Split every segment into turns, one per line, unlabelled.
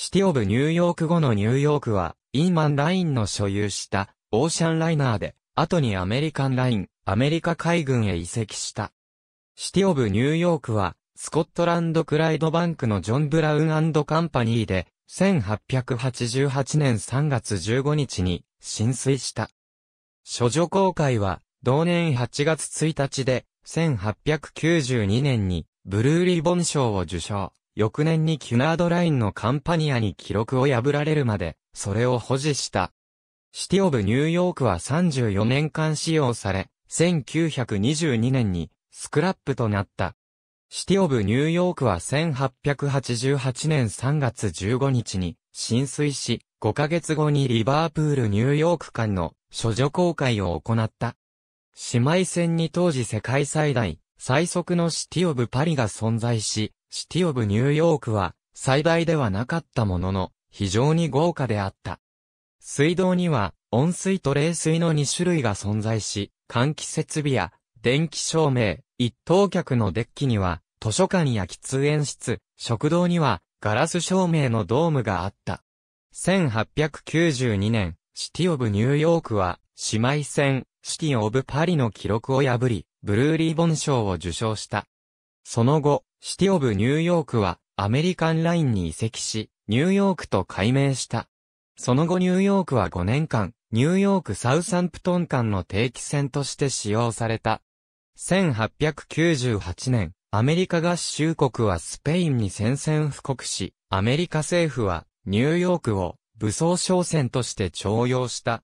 シティオブニューヨーク後のニューヨークは、イーマンラインの所有したオーシャンライナーで、後にアメリカンライン、アメリカ海軍へ移籍した。シティオブニューヨークは、スコットランドクライドバンクのジョン・ブラウンカンパニーで、1888年3月15日に浸水した。処女公開は、同年8月1日で、1892年にブルーリボン賞を受賞。翌年にキュナードラインのカンパニアに記録を破られるまで、それを保持した。シティオブニューヨークは34年間使用され、1922年にスクラップとなった。シティオブニューヨークは1888年3月15日に浸水し、5ヶ月後にリバープールニューヨーク間の処女公開を行った。姉妹船に当時世界最大、最速のシティオブパリが存在し、シティオブニューヨークは最大ではなかったものの、非常に豪華であった。水道には、温水と冷水の2種類が存在し、換気設備や、電気照明、一等客のデッキには、図書館や喫煙室、食堂には、ガラス照明のドームがあった。1892年、シティオブニューヨークは、姉妹船、シティ・オブ・パリの記録を破り、ブルーリーボン賞を受賞した。その後、シティ・オブ・ニューヨークはアメリカンラインに移籍し、ニューヨークと改名した。その後ニューヨークは5年間、ニューヨーク・サウサンプトン間の定期線として使用された。1898年、アメリカ合衆国はスペインに宣戦布告し、アメリカ政府はニューヨークを武装商船として徴用した。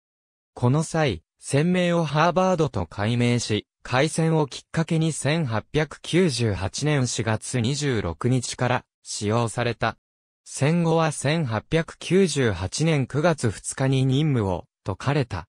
この際、船名をハーバードと改名し、開戦をきっかけに1898年4月26日から使用された。戦後は1898年9月2日に任務を解かれた。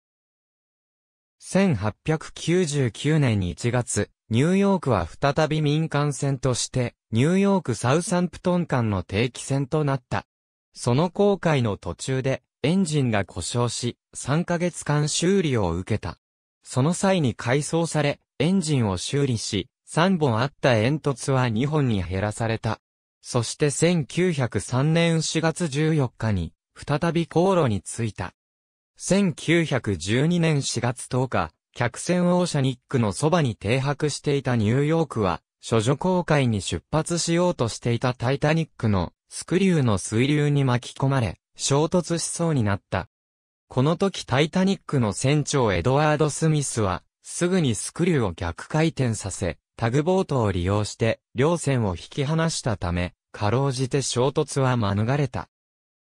1899年1月、ニューヨークは再び民間船として、ニューヨークサウサンプトン間の定期船となった。その航海の途中で、エンジンが故障し、3ヶ月間修理を受けた。その際に改装され、エンジンを修理し、3本あった煙突は2本に減らされた。そして1903年4月14日に、再び航路に着いた。1912年4月10日、客船オーシャニックのそばに停泊していたニューヨークは、処女航海に出発しようとしていたタイタニックのスクリューの水流に巻き込まれ、衝突しそうになった。この時タイタニックの船長エドワード・スミスは、すぐにスクリューを逆回転させ、タグボートを利用して、両船を引き離したため、かろうじて衝突は免れた。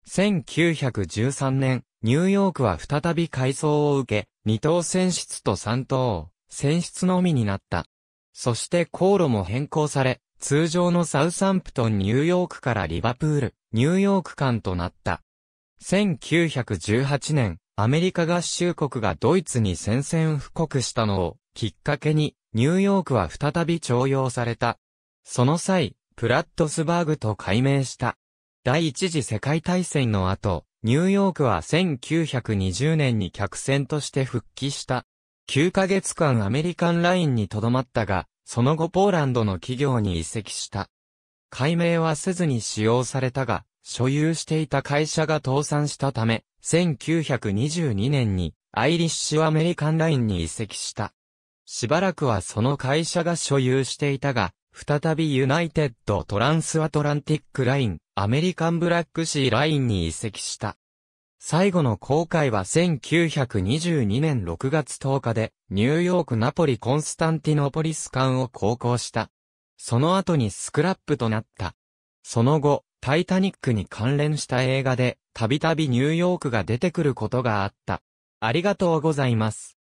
1913年、ニューヨークは再び改装を受け、二等船室と三等、船室のみになった。そして航路も変更され、通常のサウサンプトンニューヨークからリバプール、ニューヨーク間となった。1918年、アメリカ合衆国がドイツに宣戦布告したのをきっかけに、ニューヨークは再び徴用された。その際、プラットスバーグと改名した。第一次世界大戦の後、ニューヨークは1920年に客船として復帰した。9ヶ月間アメリカンラインに留まったが、その後ポーランドの企業に移籍した。改名はせずに使用されたが、所有していた会社が倒産したため、1922年にアイリッシュアメリカンラインに移籍した。しばらくはその会社が所有していたが、再びユナイテッドトランスアトランティックライン、アメリカンブラックシーラインに移籍した。最後の航海は1922年6月10日で、ニューヨークナポリコンスタンティノポリス間を航行した。その後にスクラップとなった。その後、タイタニックに関連した映画で、たびたびニューヨークが出てくることがあった。ありがとうございます。